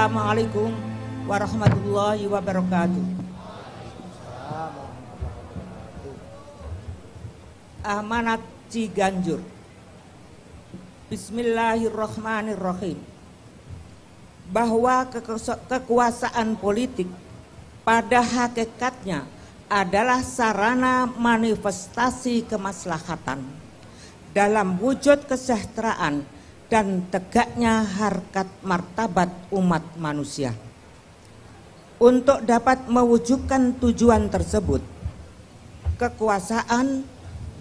Wassalamualaikum warahmatullahi wabarakatuh. Amanat Ciganjur. Bismillahirrahmanirrahim. Bahwa kekuasaan politik pada hakikatnya adalah sarana manifestasi kemaslahatan dalam wujud kesejahteraan dan tegaknya harkat martabat umat manusia. Untuk dapat mewujudkan tujuan tersebut, kekuasaan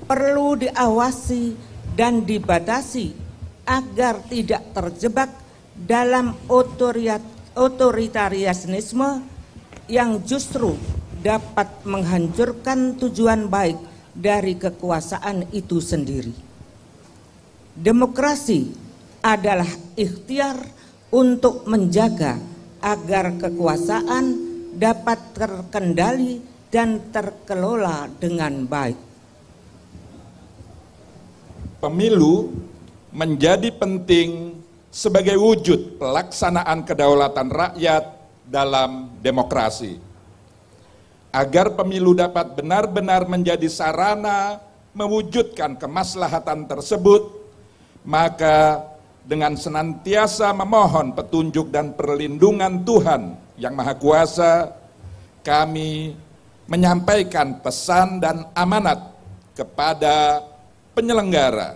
perlu diawasi dan dibatasi agar tidak terjebak dalam otoritarianisme yang justru dapat menghancurkan tujuan baik dari kekuasaan itu sendiri. Demokrasi adalah ikhtiar untuk menjaga agar kekuasaan dapat terkendali dan terkelola dengan baik. Pemilu menjadi penting sebagai wujud pelaksanaan kedaulatan rakyat dalam demokrasi. Agar pemilu dapat benar-benar menjadi sarana mewujudkan kemaslahatan tersebut, maka dengan senantiasa memohon petunjuk dan perlindungan Tuhan yang Maha Kuasa, kami menyampaikan pesan dan amanat kepada penyelenggara,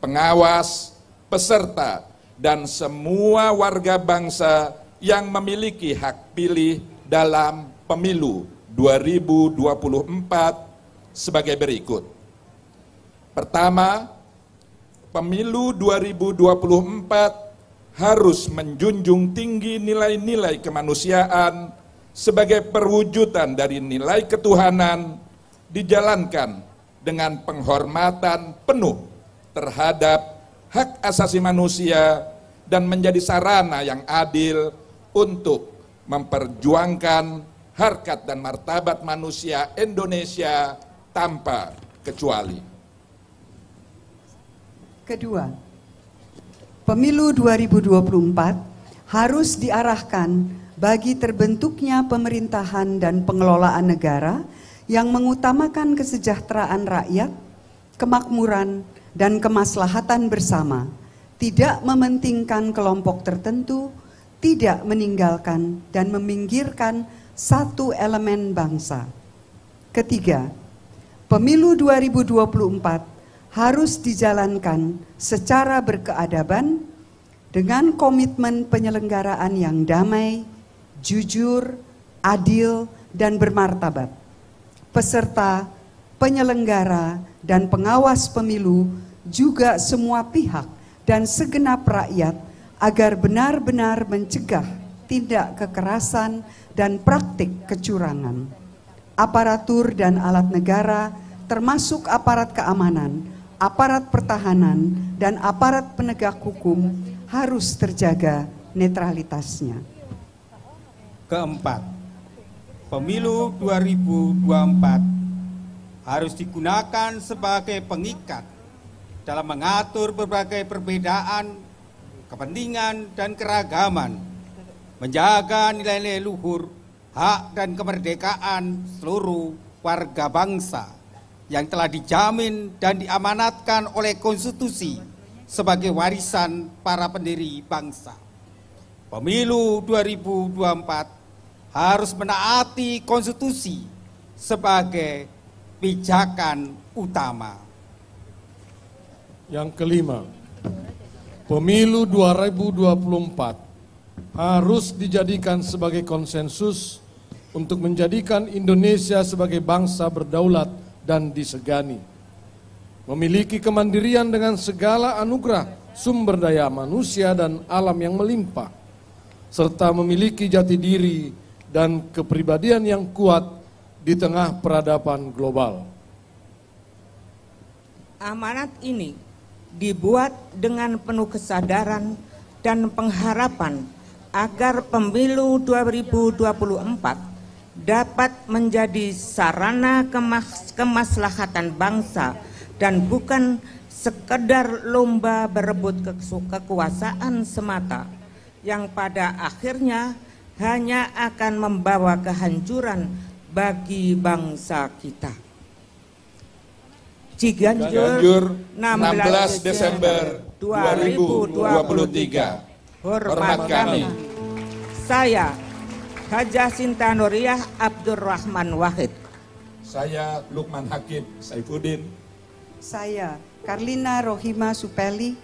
pengawas, peserta, dan semua warga bangsa yang memiliki hak pilih dalam pemilu 2024 sebagai berikut. Pertama, pemilu 2024 harus menjunjung tinggi nilai-nilai kemanusiaan sebagai perwujudan dari nilai ketuhanan dijalankan dengan penghormatan penuh terhadap hak asasi manusia dan menjadi sarana yang adil untuk memperjuangkan harkat dan martabat manusia Indonesia tanpa kecuali. Kedua, pemilu 2024 harus diarahkan bagi terbentuknya pemerintahan dan pengelolaan negara yang mengutamakan kesejahteraan rakyat, kemakmuran, dan kemaslahatan bersama, tidak mementingkan kelompok tertentu, tidak meninggalkan dan meminggirkan satu elemen bangsa. Ketiga, pemilu 2024 harus dijalankan secara berkeadaban dengan komitmen penyelenggaraan yang damai, jujur, adil, dan bermartabat. Peserta, penyelenggara, dan pengawas pemilu juga semua pihak dan segenap rakyat agar benar-benar mencegah tindak kekerasan dan praktik kecurangan. Aparatur dan alat negara termasuk aparat keamanan aparat pertahanan dan aparat penegak hukum harus terjaga netralitasnya. Keempat, pemilu 2024 harus digunakan sebagai pengikat dalam mengatur berbagai perbedaan, kepentingan, dan keragaman, menjaga nilai-nilai luhur, hak, dan kemerdekaan seluruh warga bangsa yang telah dijamin dan diamanatkan oleh konstitusi sebagai warisan para pendiri bangsa. Pemilu 2024 harus menaati konstitusi sebagai pijakan utama. Yang kelima, pemilu 2024 harus dijadikan sebagai konsensus untuk menjadikan Indonesia sebagai bangsa berdaulat dan disegani. Memiliki kemandirian dengan segala anugerah sumber daya manusia dan alam yang melimpah, serta memiliki jati diri dan kepribadian yang kuat di tengah peradaban global. Amanat ini dibuat dengan penuh kesadaran dan pengharapan agar pemilu 2024 dapat menjadi sarana kemas kemaslahatan bangsa dan bukan sekedar lomba berebut ke kekuasaan semata yang pada akhirnya hanya akan membawa kehancuran bagi bangsa kita. Ciganjur, 16 Desember 2023. Hormat kami. Saya Hajah Sinta Nuriyah Abdurrahman Wahid. Saya Lukman Hakim Saifuddin. Saya Karlina Rohima Supeli.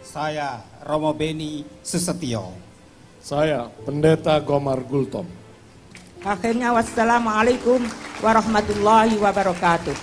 Saya Romo Beni Susetio. Saya Pendeta Gomar Gultom. Akhirnya wassalamualaikum warahmatullahi wabarakatuh.